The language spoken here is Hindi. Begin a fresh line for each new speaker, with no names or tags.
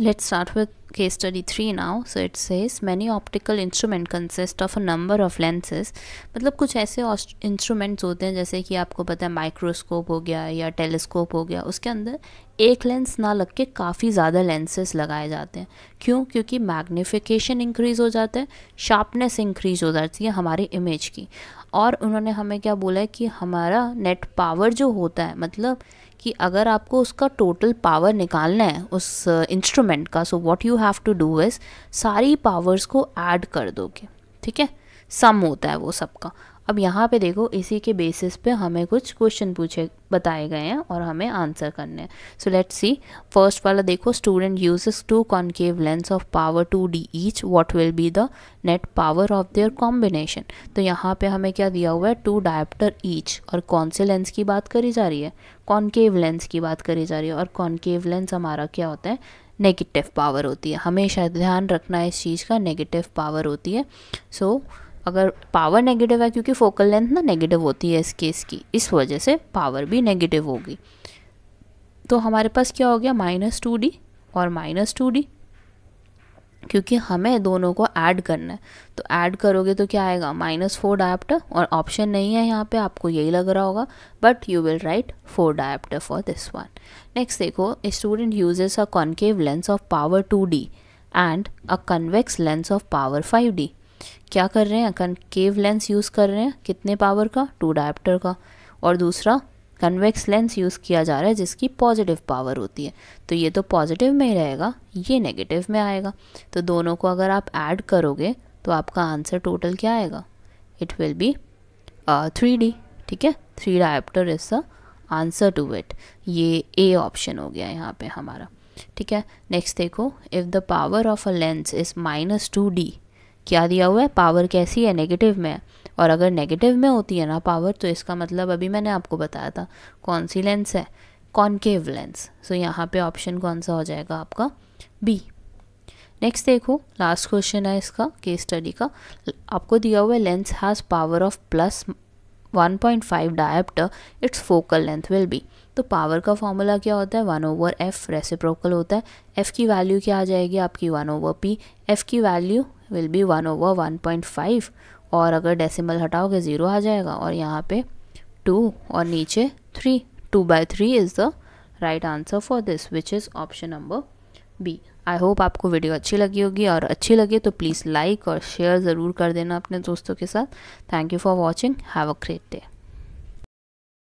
Let's start with case study 3 now. So it says many optical instrument consist of a number of lenses. मतलब कुछ ऐसे इंस्ट्रूमेंट्स होते हैं जैसे कि आपको पता है माइक्रोस्कोप हो गया या टेलीस्कोप हो गया उसके अंदर एक लेंस ना लग के काफ़ी ज़्यादा लेंसेज लगाए जाते हैं क्यों क्योंकि मैग्नीफिकेशन इंक्रीज़ हो जाता है शार्पनेस इंक्रीज़ हो जाती है हमारी इमेज की और उन्होंने हमें क्या बोला है कि हमारा नेट पावर जो होता है मतलब कि अगर आपको उसका टोटल पावर निकालना है उस इंस्ट्रूमेंट uh, का so what you have to do is सारी पावर्स को ऐड कर दोगे ठीक है सम होता है वो सबका अब यहाँ पे देखो इसी के बेसिस पे हमें कुछ क्वेश्चन पूछे बताए गए हैं और हमें आंसर करने हैं सो लेट्स सी फर्स्ट वाला देखो student uses two concave lens of power two D each what will be the net power of their combination तो यहाँ पे हमें क्या दिया हुआ है टू डायप्टर ईच और कौन से लेंस की बात करी जा रही है कॉन्केव लेंस की बात करी जा रही है और कॉन्केव लेंस हमारा क्या होता है नेगेटिव पावर होती है हमेशा ध्यान रखना इस चीज़ का नेगेटिव पावर होती है सो so, अगर पावर नेगेटिव है क्योंकि फोकल लेंथ ना नेगेटिव होती है इस केस की इस वजह से पावर भी नेगेटिव होगी तो हमारे पास क्या हो गया माइनस टू डी और माइनस टू डी क्योंकि हमें दोनों को ऐड करना है तो ऐड करोगे तो क्या आएगा माइनस फोर डायप्टर और ऑप्शन नहीं है यहाँ पे आपको यही लग रहा होगा but you will write four dioptre for this one next देखो student uses a concave lens of power two D and a convex lens of power five D क्या कर रहे हैं कनकेव लेंस यूज़ कर रहे हैं कितने पावर का टू डायप्टर का और दूसरा कन्वेक्स लेंस यूज़ किया जा रहा है जिसकी पॉजिटिव पावर होती है तो ये तो पॉजिटिव में ही रहेगा ये नेगेटिव में आएगा तो दोनों को अगर आप ऐड करोगे तो आपका आंसर टोटल क्या आएगा it will be three D ठीक है three dioptre is the answer to it ये ए ऑप्शन हो गया यहाँ पे हमारा ठीक है नेक्स्ट देखो if the power of a lens is minus two D क्या दिया हुआ है पावर कैसी है नेगेटिव में है और अगर नेगेटिव में होती है ना पावर तो इसका मतलब अभी मैंने आपको बताया था कौन सी लेंस है कॉनकेव लेंस सो यहाँ पे ऑप्शन कौन सा हो जाएगा आपका बी नेक्स्ट देखो लास्ट क्वेश्चन है इसका केस स्टडी का आपको दिया हुआ है lens has power of plus 1.5 dioptre it's focal length will be तो पावर का फॉर्मूला क्या होता है वन ओवर एफ रेसिप्रोकल होता है एफ़ की वैल्यू क्या आ जाएगी आपकी वन ओवर पी एफ़ की value will be one over one point five और अगर डेसिमल हटाओगे ज़ीरो आ जाएगा और यहाँ पे टू और नीचे three two by three is the right answer for this which is option number B I hope आपको वीडियो अच्छी लगी होगी और अच्छी लगी तो प्लीज़ लाइक और शेयर ज़रूर कर देना अपने दोस्तों के साथ thank you for watching have a great day